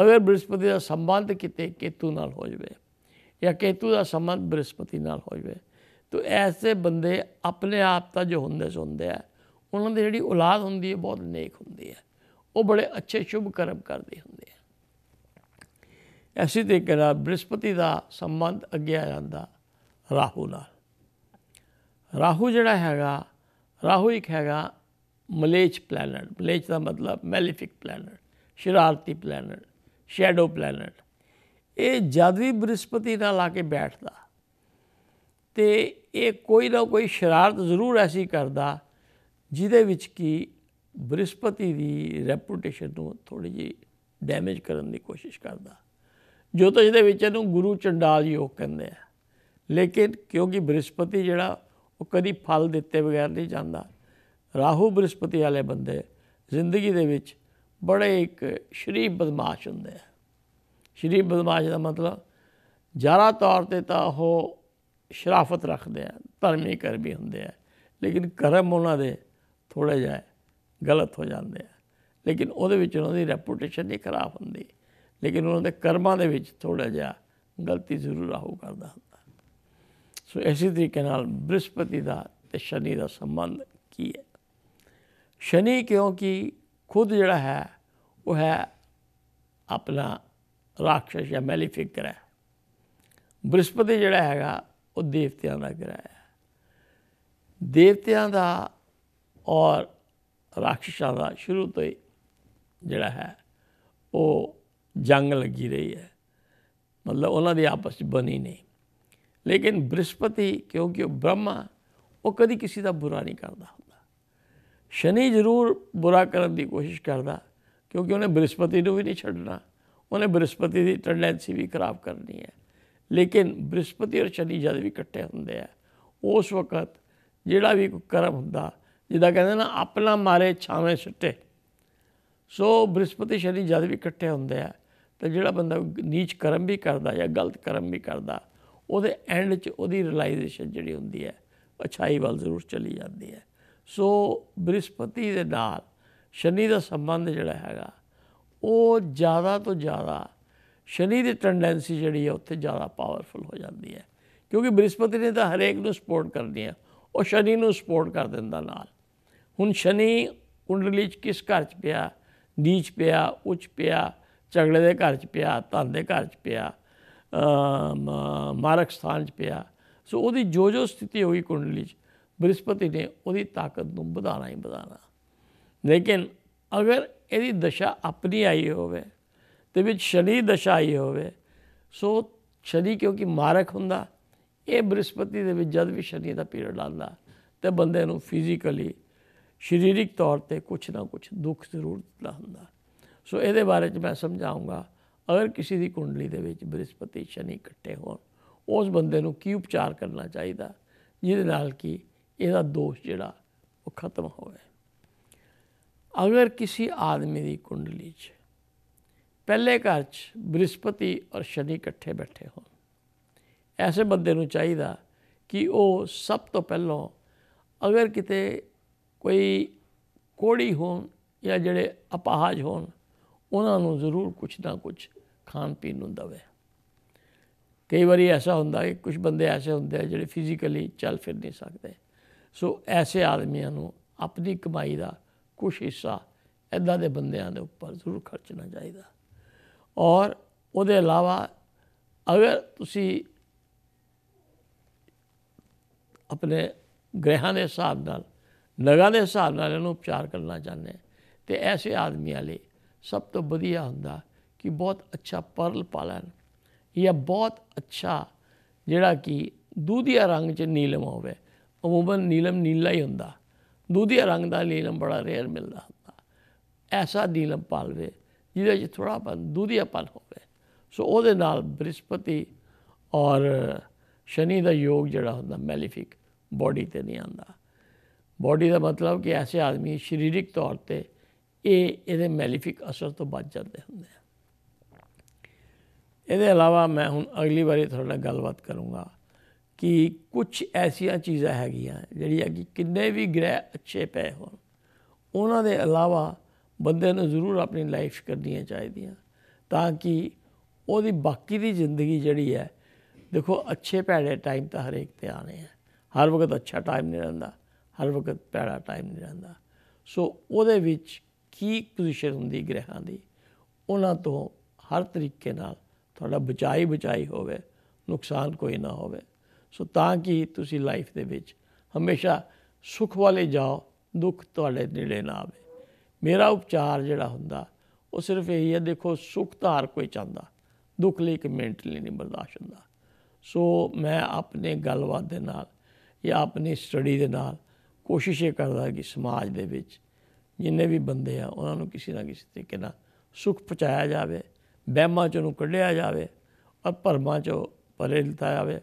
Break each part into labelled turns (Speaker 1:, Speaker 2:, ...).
Speaker 1: ਅਗਰ ਬ੍ਰਿਸਪਤੀ ਦਾ ਸੰਬੰਧ ਕਿਤੇ ਕੇਤੂ ਨਾਲ ਹੋ ਜਵੇ ਜਾਂ ਕੇਤੂ ਦਾ ਸੰਬੰਧ ਬ੍ਰਿਸਪਤੀ ਨਾਲ ਹੋ ਜਵੇ ਤਾਂ ਐਸੇ ਬੰਦੇ ਆਪਣੇ ਆਪ ਤਾਂ ਜੋ ਹੁੰਦੇ ਸੁਣਦੇ ਆ ਉਹਨਾਂ ਦੀ ਜਿਹੜੀ ਔਲਾਦ ਹੁੰਦੀ ਹੈ ਬਹੁਤ ਨੇਕ ਹੁੰਦੀ ਹੈ ਉਹ ਬੜੇ ਅੱਛੇ ਸ਼ੁਭ ਕਰਮ ਕਰਦੇ ਹੁੰਦੇ ਆ ਐਸੀ ਤਰੀਕੇ ਨਾਲ ਬ੍ਰਿਸਪਤੀ ਦਾ ਸੰਬੰਧ ਅੱਗੇ ਆ ਜਾਂਦਾ ਰਾਹੂ ਨਾਲ ਰਾਹੂ ਜਿਹੜਾ ਹੈਗਾ ਰਾਹੂ ਇੱਕ ਹੈਗਾ ਮਲੇਚ ਪਲੈਨਟ ਮਲੇਚ ਦਾ ਮਤਲਬ ਮੈਲੀਫਿਕ ਪਲੈਨਟ ਸ਼ਰਾਰਤੀ ਪਲੈਨਟ ਸ਼ੈਡੋ ਪਲੈਨਟ ਇਹ ਜਦ ਵੀ ਬ੍ਰਿਸਪਤੀ ਨਾਲ ਆ ਕੇ ਬੈਠਦਾ ਤੇ ਇਹ ਕੋਈ ਨਾ ਕੋਈ ਸ਼ਰਾਰਤ ਜ਼ਰੂਰ ਐਸੀ ਕਰਦਾ ਜਿਹਦੇ ਵਿੱਚ ਕੀ ਬ੍ਰਿਸਪਤੀ ਦੀ ਰੈਪਿਊਟੇਸ਼ਨ ਨੂੰ ਥੋੜੀ ਜੀ ਡੈਮੇਜ ਕਰਨ ਦੀ ਕੋਸ਼ਿਸ਼ ਕਰਦਾ ਜੋਤਿਸ਼ ਦੇ ਵਿੱਚ ਇਹਨੂੰ ਗੁਰੂ ਚੰਡਾਲ ਯੋਗ ਕਹਿੰਦੇ ਆ ਲੇਕਿਨ ਕਿਉਂਕਿ ਬ੍ਰਿਸਪਤੀ ਜਿਹੜਾ ਉਹ ਕਦੀ ਫਲ ਦਿੱਤੇ ਬਗੈਰ ਨਹੀਂ ਜਾਂਦਾ ਰਾਹੂ ਬ੍ਰਿਸਪਤੀ ਵਾਲੇ ਬੰਦੇ ਜ਼ਿੰਦਗੀ ਦੇ ਵਿੱਚ ਬੜੇ ਇੱਕ ਸ਼ਰੀਫ ਬਦਮਾਸ਼ ਹੁੰਦੇ ਆ ਸ਼ਰੀਫ ਬਦਮਾਸ਼ ਦਾ ਮਤਲਬ ਜ਼ਿਆਦਾ ਤੌਰ ਤੇ ਤਾਂ ਉਹ ਸ਼ਰਾਫਤ ਰੱਖਦੇ ਆ ਧਰਮੀ ਕਰ ਵੀ ਹੁੰਦੇ ਆ ਲੇਕਿਨ ਕਰਮ ਉਹਨਾਂ ਦੇ ਥੋੜੇ ਜਾਇ ਗਲਤ ਹੋ ਜਾਂਦੇ ਆ ਲੇਕਿਨ ਉਹਦੇ ਵਿੱਚ ਉਹਨਾਂ ਦੀ ਰੈਪੂਟੇਸ਼ਨ ਨਹੀਂ ਖਰਾਬ ਹੁੰਦੀ ਲੇਕਿਨ ਉਹਨਾਂ ਦੇ ਕਰਮਾਂ ਦੇ ਵਿੱਚ ਥੋੜਾ ਜਿਹਾ ਗਲਤੀ ਜ਼ਰੂਰ ਆਉ ਕਰਦਾ ਹੁੰਦਾ ਸੋ ਐਸੀ ਤਰੀਕੇ ਨਾਲ ਬ੍ਰਿਸਪਤੀ ਦਾ ਤੇ ਸ਼ਨੀ ਦਾ ਸੰਬੰਧ ਕੀ ਹੈ ਸ਼ਨੀ ਕਿਉਂਕਿ ਖੁਦ ਜਿਹੜਾ ਹੈ ਉਹ ਹੈ ਆਪਣਾ ਰਾਖਸ਼ ਜਾਂ ਮੈਲੀਫਿਕ ਗ੍ਰਹਿ ਬ੍ਰਿਸਪਤੀ ਜਿਹੜਾ ਹੈਗਾ ਉਹ ਦੇਵਤਿਆਂ ਦਾ ਗ੍ਰਹਿ ਹੈ ਦੇਵਤਿਆਂ ਦਾ ਔਰ ਰਾਖਸ਼ਾਂ ਦਾ ਸ਼ੁਰੂ ਤੋਂ ਹੀ ਜਿਹੜਾ ਹੈ ਉਹ ਜੰਗ ਲੱਗੀ ਰਹੀ ਹੈ ਮਤਲਬ ਉਹਨਾਂ ਦੀ ਆਪਸ ਵਿੱਚ ਬਣੀ ਨਹੀਂ ਲੇਕਿਨ ਬ੍ਰਿਸਪਤੀ ਕਿਉਂਕਿ ਉਹ ਬ੍ਰਹਮਾ ਉਹ ਕਦੀ ਕਿਸੇ ਦਾ ਬੁਰਾ ਨਹੀਂ ਕਰਦਾ ਹੁੰਦਾ ਸ਼ਨੀ ਜ਼ਰੂਰ ਬੁਰਾ ਕਰਨ ਦੀ ਕੋਸ਼ਿਸ਼ ਕਰਦਾ ਕਿਉਂਕਿ ਉਹਨੇ ਬ੍ਰਿਸਪਤੀ ਨੂੰ ਵੀ ਨਹੀਂ ਛੱਡਣਾ ਉਹਨੇ ਬ੍ਰਿਸਪਤੀ ਦੀ ਟੈਂਡੈਂਸੀ ਵੀ ਖਰਾਬ ਕਰਨੀ ਹੈ ਲੇਕਿਨ ਬ੍ਰਿਸਪਤੀ ਔਰ ਸ਼ਨੀ ਜਦ ਵੀ ਇਕੱਠੇ ਹੁੰਦੇ ਆ ਉਸ ਵਕਤ ਜਿਹੜਾ ਵੀ ਕੋਈ ਕਰਮ ਹੁੰਦਾ ਜਿਹਦਾ ਕਹਿੰਦੇ ਨਾ ਆਪਣਾ ਮਾਰੇ ਛਾਵੇਂ ਛੱਟੇ ਸੋ ਬ੍ਰਿਸਪਤੀ ਸ਼ਨੀ ਜਦ ਵੀ ਇਕੱਠੇ ਹੁੰਦੇ ਆ ਤਾਂ ਜਿਹੜਾ ਬੰਦਾ ਨੀਚ ਕਰਮ ਵੀ ਕਰਦਾ ਜਾਂ ਗਲਤ ਕਰਮ ਵੀ ਕਰਦਾ ਉਹਦੇ ਐਂਡ 'ਚ ਉਹਦੀ ਰਿਅਲਾਈਜੇਸ਼ਨ ਜਿਹੜੀ ਹੁੰਦੀ ਹੈ ਅਛਾਈ ਵੱਲ ਜ਼ਰੂਰ ਚਲੀ ਜਾਂਦੀ ਹੈ ਸੋ ਬ੍ਰਿਸਪਤੀ ਦੇ ਨਾਲ ਸ਼ਨੀ ਦਾ ਸੰਬੰਧ ਜਿਹੜਾ ਹੈਗਾ ਉਹ ਜ਼ਿਆਦਾ ਤੋਂ ਜ਼ਿਆਦਾ ਸ਼ਨੀ ਦੀ ਟੈਂਡੈਂਸੀ ਜਿਹੜੀ ਹੈ ਉੱਥੇ ਜ਼ਿਆਦਾ ਪਾਵਰਫੁਲ ਹੋ ਜਾਂਦੀ ਹੈ ਕਿਉਂਕਿ ਬ੍ਰਿਸਪਤੀ ਨੇ ਤਾਂ ਹਰੇਕ ਨੂੰ ਸਪੋਰਟ ਕਰਦੀ ਹੈ ਉਹ ਸ਼ਨੀ ਨੂੰ ਸਪੋਰਟ ਕਰ ਦਿੰਦਾ ਨਾਲ ਹੁਣ ਸ਼ਨੀ ਕੁੰਡਲੀ 'ਚ ਕਿਸ ਘਰ 'ਚ ਪਿਆ ਨੀਚ ਪਿਆ ਉੱਚ ਪਿਆ ਝਗੜੇ ਦੇ ਘਰ 'ਚ ਪਿਆ ਧਨ ਦੇ ਘਰ 'ਚ ਪਿਆ ਮਾਰਕ ਸਥਾਨ 'ਚ ਪਿਆ ਸੋ ਉਹਦੀ ਜੋ ਜੋ ਸਥਿਤੀ ਹੋਈ ਕੁੰਡਲੀ 'ਚ ਬ੍ਰਿਸਪਤੀ ਨੇ ਉਹਦੀ ਤਾਕਤ ਨੂੰ ਵਧਾਣਾ ਹੀ ਵਧਾਣਾ ਲੇਕਿਨ ਅਗਰ ਇਹਦੀ ਦਸ਼ਾ ਆਪਣੀ ਆਈ ਹੋਵੇ ਤੇ ਵਿੱਚ ਸ਼ਨੀ ਦਸ਼ਾ ਆਈ ਹੋਵੇ ਸੋ ਸ਼ਨੀ ਕਿਉਂਕਿ ਮਾਰਕ ਹੁੰਦਾ ਇਹ ਬ੍ਰਿਸਪਤੀ ਦੇ ਵਿੱਚ ਜਦ ਵੀ ਸ਼ਨੀ ਦਾ ਪੀਰੀਅਡ ਆਉਂਦਾ ਤੇ ਬੰਦੇ ਨੂੰ ਫਿਜ਼ੀਕਲੀ ਸਰੀਰਿਕ ਤੌਰ ਤੇ ਕੁਝ ਨਾ ਕੁਝ ਦੁੱਖ ਜ਼ਰੂਰ ਦਿੰਦਾ ਹੁੰਦਾ ਸੋ ਇਹਦੇ ਬਾਰੇ ਚ ਮੈਂ ਸਮਝਾਉਂਗਾ ਅਗਰ ਕਿਸੇ ਦੀ ਕੁੰਡਲੀ ਦੇ ਵਿੱਚ ਬ੍ਰਿਸਪਤੀ ਸ਼ਨੀ ਇਕੱਠੇ ਹੋਣ ਉਸ ਬੰਦੇ ਨੂੰ ਕੀ ਉਪਚਾਰ ਕਰਨਾ ਚਾਹੀਦਾ ਜਿਹਦੇ ਨਾਲ ਕਿ ਇਹਦਾ ਦੋਸ਼ ਜਿਹੜਾ ਉਹ ਖਤਮ ਹੋਵੇ ਅਗਰ ਕਿਸੇ ਆਦਮੀ ਦੀ ਕੁੰਡਲੀ 'ਚ ਪਹਿਲੇ ਘਰ 'ਚ ਬ੍ਰਿਸਪਤੀ ਔਰ ਸ਼ਨੀ ਇਕੱਠੇ ਬੈਠੇ ਹੋਣ ਐਸੇ ਬੰਦੇ ਨੂੰ ਚਾਹੀਦਾ ਕਿ ਉਹ ਸਭ ਤੋਂ ਪਹਿਲਾਂ ਅਗਰ ਕਿਤੇ ਕੋਈ ਕੋੜੀ ਹੋਣ ਜਾਂ ਜਿਹੜੇ ਅਪਾਹਜ ਹੋਣ ਉਹਨਾਂ ਨੂੰ ਜ਼ਰੂਰ ਕੁਛ ਨਾ ਕੁਛ ਖਾਣ ਪੀਣ ਨੂੰ ਦਵੇ ਕਈ ਵਾਰੀ ਐਸਾ ਹੁੰਦਾ ਕਿ ਕੁਝ ਬੰਦੇ ਐਸੇ ਹੁੰਦੇ ਆ ਜਿਹੜੇ ਫਿਜ਼ੀਕਲੀ ਚੱਲ ਫਿਰ ਨਹੀਂ ਸਕਦੇ ਸੋ ਐਸੇ ਆਦਮੀਆਂ ਨੂੰ ਆਪਣੀ ਕਮਾਈ ਦਾ ਕੁਝ ਹਿੱਸਾ ਐਦਾਂ ਦੇ ਬੰਦਿਆਂ ਦੇ ਉੱਪਰ ਜ਼ਰੂਰ ਖਰਚਣਾ ਚਾਹੀਦਾ ਔਰ ਉਹਦੇ ਇਲਾਵਾ ਅਗਰ ਤੁਸੀਂ ਆਪਣੇ ਗ੍ਰਹਿਾਂ ਦੇ ਹਿਸਾਬ ਨਾਲ ਨਗਾਂ ਦੇ ਹਿਸਾਬ ਨਾਲ ਇਹਨੂੰ ਉਪਚਾਰ ਕਰਨਾ ਚਾਹੁੰਦੇ ਤੇ ਐਸੇ ਆਦਮੀਆਂ ਲਈ ਸਭ ਤੋਂ ਵਧੀਆ ਹੁੰਦਾ ਕਿ ਬਹੁਤ ਅੱਛਾ ਪਰਲ ਪਾਲਣ ਜਾਂ ਬਹੁਤ ਅੱਛਾ ਜਿਹੜਾ ਕਿ ਦੂਧਿਆ ਰੰਗ 'ਚ ਨੀਲਮ ਹੋਵੇ ਉਮੂਮਨ ਨੀਲਮ ਨੀਲਾ ਹੀ ਹੁੰਦਾ ਦੂਧੀਆ ਰੰਗ ਦਾ ਨੀਲਮ ਬੜਾ ਰੇਅਰ ਮਿਲਦਾ ਹੁੰਦਾ ਐਸਾ ਨੀਲਮ ਪਾਲਵੇ ਜਿਹਦੇ ਵਿੱਚ ਥੋੜਾ ਪਨ ਦੂਧੀਆ ਪਨ ਹੋਵੇ ਸੋ ਉਹਦੇ ਨਾਲ ਬ੍ਰਿਸਪਤੀ ਔਰ ਸ਼ਨੀ ਦਾ ਯੋਗ ਜਿਹੜਾ ਹੁੰਦਾ ਮੈਲੀਫਿਕ ਬੋਡੀ ਤੇ ਨਹੀਂ ਆਂਦਾ ਬੋਡੀ ਦਾ ਮਤਲਬ ਕਿ ਐਸੇ ਆਦਮੀ ਸਰੀਰਿਕ ਤੌਰ ਤੇ ਇਹ ਇਹਦੇ ਮੈਲੀਫਿਕ ਅਸਰ ਤੋਂ ਬਚ ਜਾਂਦੇ ਹੁੰਦੇ ਆ ਇਹਦੇ ਇਲਾਵਾ ਮੈਂ ਹੁਣ ਅਗਲੀ ਵਾਰੀ ਤੁਹਾਡੇ ਨਾਲ ਗੱਲਬਾਤ ਕਰੂੰਗਾ ਕਿ ਕੁਝ ਐਸੀਆਂ ਚੀਜ਼ਾਂ ਹੈਗੀਆਂ ਜਿਹੜੀਆਂ ਕਿ ਕਿੰਨੇ ਵੀ ਗ੍ਰਹਿ ਅੱਛੇ ਪਏ ਹੋਣ ਉਹਨਾਂ ਦੇ ਇਲਾਵਾ ਬੰਦੇ ਨੂੰ ਜ਼ਰੂਰ ਆਪਣੀ ਲਾਈਫ ਕਰਨੀਆਂ ਚਾਹੀਦੀਆਂ ਤਾਂ ਕਿ ਉਹਦੀ ਬਾਕੀ ਦੀ ਜ਼ਿੰਦਗੀ ਜਿਹੜੀ ਹੈ ਦੇਖੋ ਅੱਛੇ ਭੈੜੇ ਟਾਈਮ ਤਾਂ ਹਰੇਕ ਤੇ ਆਣੇ ਆ ਹਰ ਵਕਤ ਅੱਛਾ ਟਾਈਮ ਨਹੀਂ ਰਹਿੰਦਾ ਹਰ ਵਕਤ ਭੈੜਾ ਟਾਈਮ ਨਹੀਂ ਰਹਿੰਦਾ ਸੋ ਉਹਦੇ ਵਿੱਚ ਕੀ ਪੋਜੀਸ਼ਨ ਹੁੰਦੀ ਗ੍ਰਹਿਾਂ ਦੀ ਉਹਨਾਂ ਤੋਂ ਹਰ ਤਰੀਕੇ ਨਾਲ ਤੁਹਾਡਾ ਬਚਾਈ ਬਚਾਈ ਹੋਵੇ ਨੁਕਸਾਨ ਕੋਈ ਨਾ ਹੋਵੇ ਸੋ ਤਾਂ ਕਿ ਤੁਸੀਂ ਲਾਈਫ ਦੇ ਵਿੱਚ ਹਮੇਸ਼ਾ ਸੁਖ ਵਾਲੇ ਜਾਓ ਦੁੱਖ ਤੁਹਾਡੇ ਨੇੜੇ ਨਾ ਆਵੇ ਮੇਰਾ ਉਪਚਾਰ ਜਿਹੜਾ ਹੁੰਦਾ ਉਹ ਸਿਰਫ ਇਹੀ ਹੈ ਦੇਖੋ ਸੁਖ ਧਾਰ ਕੋਈ ਚਾਹੁੰਦਾ ਦੁੱਖ ਲਈ ਇੱਕ ਮਿੰਟ ਲਈ ਨਹੀਂ ਬਰਦਾਸ਼ਤ ਹੁੰਦਾ ਸੋ ਮੈਂ ਆਪਣੇ ਗੱਲਬਾਤ ਦੇ ਨਾਲ ਜਾਂ ਆਪਣੀ ਸਟੱਡੀ ਦੇ ਨਾਲ ਕੋਸ਼ਿਸ਼ ਇਹ ਕਰਦਾ ਕਿ ਸਮਾਜ ਦੇ ਵਿੱਚ ਜਿੰਨੇ ਵੀ ਬੰਦੇ ਆ ਉਹਨਾਂ ਨੂੰ ਕਿਸੇ ਨਾ ਕਿਸੇ ਤਰੀਕੇ ਨਾਲ ਸੁਖ ਪਹੁੰਚਾਇਆ ਜਾਵੇ ਬਹਿਮਾਂ ਚੋਂ ਕੱਢਿਆ ਜਾਵੇ ਔਰ ਭਰਮਾਂ ਚੋਂ ਪਰੇ ਲਿਤਾਇਆ ਜਾਵੇ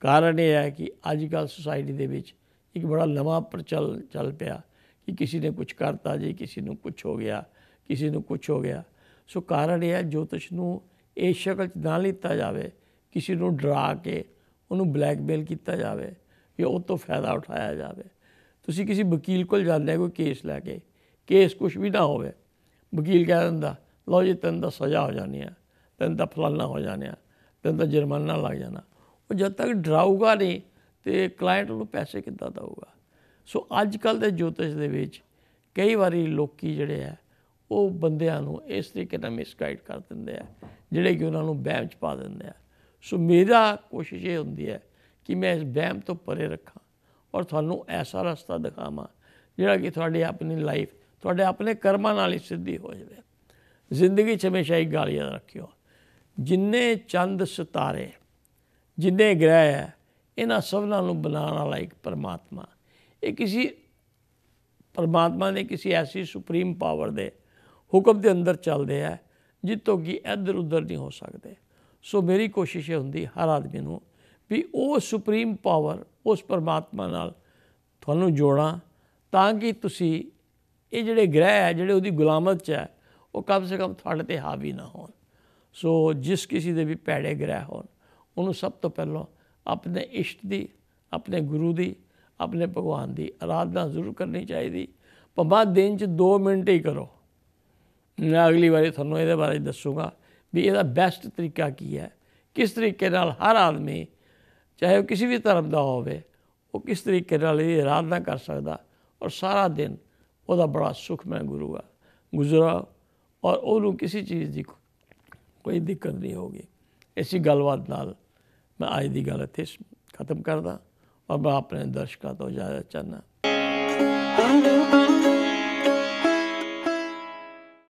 Speaker 1: ਕਾਰਨ ਇਹ ਹੈ ਕਿ ਅੱਜ ਕੱਲ ਸੋਸਾਇਟੀ ਦੇ ਵਿੱਚ ਇੱਕ ਬੜਾ ਲੰਮਾ ਪ੍ਰਚਲ ਚੱਲ ਪਿਆ ਕਿ ਕਿਸੇ ਨੇ ਕੁਝ ਕਰਤਾ ਜੀ ਕਿਸੇ ਨੂੰ ਕੁਝ ਹੋ ਗਿਆ ਕਿਸੇ ਨੂੰ ਕੁਝ ਹੋ ਗਿਆ ਸੋ ਕਾਰਨ ਇਹ ਹੈ ਜੋਤਿਸ਼ ਨੂੰ ਇਹ ਸ਼ਕਲ 'ਚ ਨਾ ਲਿੱਤਾ ਜਾਵੇ ਕਿਸੇ ਨੂੰ ਡਰਾ ਕੇ ਉਹਨੂੰ ਬਲੈਕਮੇਲ ਕੀਤਾ ਜਾਵੇ ਕਿ ਉਹ ਤੋਂ ਫਾਇਦਾ ਉਠਾਇਆ ਜਾਵੇ ਤੁਸੀਂ ਕਿਸੇ ਵਕੀਲ ਕੋਲ ਜਾਂਦੇ ਕੋਈ ਕੇਸ ਲੈ ਕੇ ਕੇਸ ਕੁਝ ਵੀ ਨਾ ਹੋਵੇ ਵਕੀਲ ਕਹਿ ਦਿੰਦਾ ਲਓ ਜੀ ਤੈਨੂੰ ਤਾਂ ਸਜ਼ਾ ਹੋ ਜਾਣੀ ਆ ਤੈਨੂੰ ਤਾਂ ਫਲਾਣਾ ਹੋ ਜਾਣਿਆ ਤੈਨੂੰ ਤਾਂ ਜੁਰਮਾਨਾ ਲੱਗ ਜਾਣਾ ਉਹ ਜਦ ਤੱਕ ਡਰਾਊਗਾ ਨਹੀਂ ਤੇ ਕਲਾਇੰਟ ਨੂੰ ਪੈਸੇ ਕਿੱਦਾਂ ਦਊਗਾ ਸੋ ਅੱਜ ਕੱਲ ਦੇ ਜੋਤਿਸ਼ ਦੇ ਵਿੱਚ ਕਈ ਵਾਰੀ ਲੋਕੀ ਜਿਹੜੇ ਆ ਉਹ ਬੰਦਿਆਂ ਨੂੰ ਇਸ ਤਰੀਕੇ ਨਾਲ ਮਿਸਗਾਈਡ ਕਰ ਦਿੰਦੇ ਆ ਜਿਹੜੇ ਕਿ ਉਹਨਾਂ ਨੂੰ ਵਹਿਮ ਚ ਪਾ ਦਿੰਦੇ ਆ ਸੋ ਮੇਰਾ ਕੋਸ਼ਿਸ਼ ਇਹ ਹੁੰਦੀ ਹੈ ਕਿ ਮੈਂ ਇਸ ਵਹਿਮ ਤੋਂ ਪਰੇ ਰੱਖਾਂ ਔਰ ਤੁਹਾਨੂੰ ਐਸਾ ਰਸਤਾ ਦਿਖਾਵਾਂ ਜਿਹੜਾ ਕਿ ਤੁਹਾਡੀ ਆਪਣੀ ਲਾਈਫ ਤੁਹਾਡੇ ਆਪਣੇ ਕਰਮਾਂ ਨਾਲ ਹੀ ਸਿੱਧੀ ਹੋ ਜਾਵੇ ਜ਼ਿੰਦਗੀ 'ਚ ਹਮੇਸ਼ਾ ਇੱਕ ਗੱਲ ਯਾਦ ਰੱਖਿਓ ਜਿੰਨੇ ਚੰਦ ਸਿਤਾਰੇ ਜਿੰਨੇ ਗ੍ਰਹਿ ਹੈ ਇਹਨਾਂ ਸਭਨਾਂ ਨੂੰ ਬਣਾਉਣ ਵਾਲਾ ਇੱਕ ਪਰਮਾਤਮਾ ਇਹ ਕਿਸੇ ਪਰਮਾਤਮਾ ਨੇ ਕਿਸੇ ਐਸੀ ਸੁਪਰੀਮ ਪਾਵਰ ਦੇ ਹੁਕਮ ਦੇ ਅੰਦਰ ਚੱਲਦੇ ਆ ਜਿੱਤੋਂ ਕਿ ਇੱਧਰ ਉੱਧਰ ਨਹੀਂ ਹੋ ਸਕਦੇ ਸੋ ਮੇਰੀ ਕੋਸ਼ਿਸ਼ ਇਹ ਹੁੰਦੀ ਹਰ ਆਦਮੀ ਨੂੰ ਵੀ ਉਹ ਸੁਪਰੀਮ ਪਾਵਰ ਉਸ ਪਰਮਾਤਮਾ ਨਾਲ ਤੁਹਾਨੂੰ ਜੋੜਾਂ ਤਾਂ ਕਿ ਤੁਸੀਂ ਇਹ ਜਿਹੜੇ ਗ੍ਰਹਿ ਹੈ ਜਿਹੜੇ ਉਹਦੀ ਗੁਲਾਮਤ ਚ ਹੈ ਉਹ ਕਮ ਸੇ ਕਮ ਤੁਹਾਡੇ ਤੇ ਹਾਵੀ ਨਾ ਹੋਣ ਸੋ ਜਿਸ ਕਿਸੇ ਦੇ ਵੀ ਪੈੜੇ ਗ੍ਰਹਿ ਹੋਣ ਉਹਨੂੰ ਸਭ ਤੋਂ ਪਹਿਲਾਂ ਆਪਣੇ ਇਸ਼ਟ ਦੀ ਆਪਣੇ ਗੁਰੂ ਦੀ ਆਪਣੇ ਭਗਵਾਨ ਦੀ ਆਰਾਧਨਾ ਜ਼ਰੂਰ ਕਰਨੀ ਚਾਹੀਦੀ ਭਾਵੇਂ ਦਿਨ 'ਚ 2 ਮਿੰਟ ਹੀ ਕਰੋ ਮੈਂ ਅਗਲੀ ਵਾਰੀ ਤੁਹਾਨੂੰ ਇਹਦੇ ਬਾਰੇ ਦੱਸੂਗਾ ਵੀ ਇਹਦਾ ਬੈਸਟ ਤਰੀਕਾ ਕੀ ਹੈ ਕਿਸ ਤਰੀਕੇ ਨਾਲ ਹਰ ਆਦਮੀ ਚਾਹੇ ਉਹ ਕਿਸੇ ਵੀ ਧਰਮ ਦਾ ਹੋਵੇ ਉਹ ਕਿਸ ਤਰੀਕੇ ਨਾਲ ਇਹ ਆਰਾਧਨਾ ਕਰ ਸਕਦਾ ਔਰ ਸਾਰਾ ਦਿਨ ਉਹਦਾ ਬੜਾ ਸੁਖਮੈ ਗੁਰੂ ਆ ਗੁਜ਼ਰਾ ਔਰ ਉਹਨੂੰ ਕਿਸੇ ਚੀਜ਼ ਦੀ ਕੋਈ ਦਿੱਕਤ ਨਹੀਂ ਹੋਗੀ ਐਸੀ ਗੱਲਬਾਤ ਨਾਲ ਮੈਂ ਅੱਜ ਦੀ ਗੱਲ ਇੱਥੇ ਖਤਮ ਕਰਦਾ ਔਰ ਮੈਂ ਆਪਣੇ ਦਰਸ਼ਕਾਂ ਤੋਂ ਜਾਇਆ ਚਾਹਨਾ